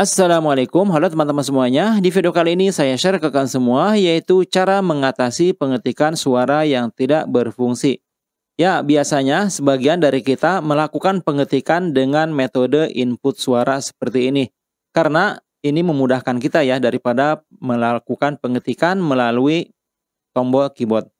Assalamualaikum, halo teman-teman semuanya. Di video kali ini saya share ke kalian semua yaitu cara mengatasi pengetikan suara yang tidak berfungsi. Ya, biasanya sebagian dari kita melakukan pengetikan dengan metode input suara seperti ini. Karena ini memudahkan kita ya daripada melakukan pengetikan melalui tombol keyboard.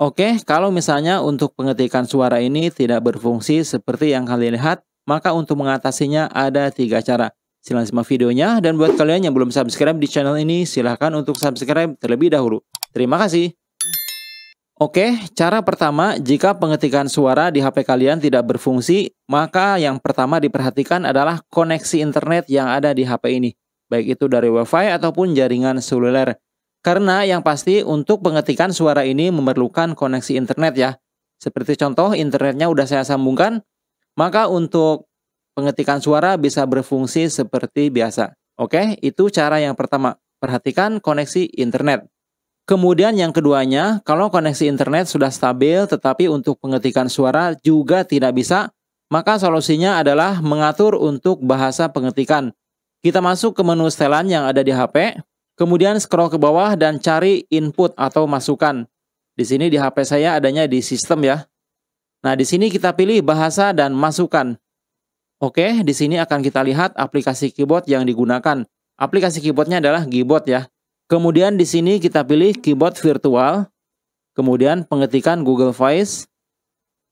Oke, kalau misalnya untuk pengetikan suara ini tidak berfungsi seperti yang kalian lihat, maka untuk mengatasinya ada tiga cara. Silahkan simak videonya dan buat kalian yang belum subscribe di channel ini silahkan untuk subscribe terlebih dahulu. Terima kasih. Oke, cara pertama jika pengetikan suara di HP kalian tidak berfungsi, maka yang pertama diperhatikan adalah koneksi internet yang ada di HP ini, baik itu dari WiFi ataupun jaringan seluler. Karena yang pasti untuk pengetikan suara ini memerlukan koneksi internet ya. Seperti contoh internetnya udah saya sambungkan, maka untuk Pengetikan suara bisa berfungsi seperti biasa. Oke, itu cara yang pertama. Perhatikan koneksi internet. Kemudian yang keduanya, kalau koneksi internet sudah stabil tetapi untuk pengetikan suara juga tidak bisa, maka solusinya adalah mengatur untuk bahasa pengetikan. Kita masuk ke menu setelan yang ada di HP, kemudian scroll ke bawah dan cari input atau masukan. Di sini di HP saya adanya di sistem ya. Nah, di sini kita pilih bahasa dan masukan. Oke, di sini akan kita lihat aplikasi keyboard yang digunakan. Aplikasi keyboardnya adalah Gboard ya. Kemudian di sini kita pilih keyboard virtual. Kemudian pengetikan Google Voice.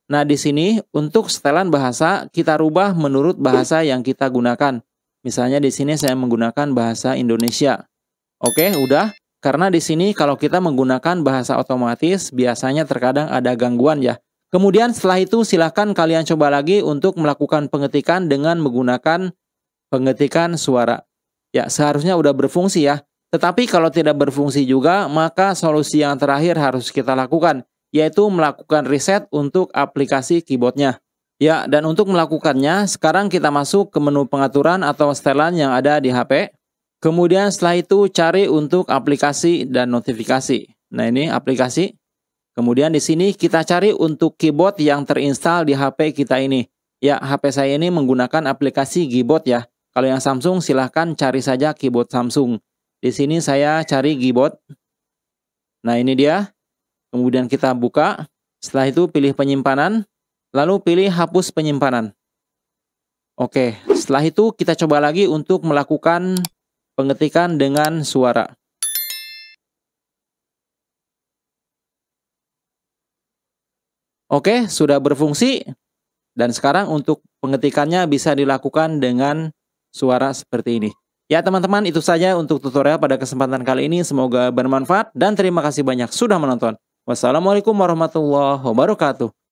Nah, di sini untuk setelan bahasa kita rubah menurut bahasa yang kita gunakan. Misalnya di sini saya menggunakan bahasa Indonesia. Oke, udah. Karena di sini kalau kita menggunakan bahasa otomatis biasanya terkadang ada gangguan ya. Kemudian setelah itu silahkan kalian coba lagi untuk melakukan pengetikan dengan menggunakan pengetikan suara. Ya, seharusnya udah berfungsi ya. Tetapi kalau tidak berfungsi juga, maka solusi yang terakhir harus kita lakukan, yaitu melakukan reset untuk aplikasi keyboardnya. Ya, dan untuk melakukannya, sekarang kita masuk ke menu pengaturan atau setelan yang ada di HP. Kemudian setelah itu cari untuk aplikasi dan notifikasi. Nah ini aplikasi. Kemudian di sini kita cari untuk keyboard yang terinstall di HP kita ini. Ya, HP saya ini menggunakan aplikasi keyboard ya. Kalau yang Samsung silahkan cari saja keyboard Samsung. Di sini saya cari keyboard. Nah, ini dia. Kemudian kita buka. Setelah itu pilih penyimpanan, lalu pilih hapus penyimpanan. Oke, setelah itu kita coba lagi untuk melakukan pengetikan dengan suara. Oke, sudah berfungsi dan sekarang untuk pengetikannya bisa dilakukan dengan suara seperti ini. Ya teman-teman, itu saja untuk tutorial pada kesempatan kali ini. Semoga bermanfaat dan terima kasih banyak sudah menonton. Wassalamualaikum warahmatullahi wabarakatuh.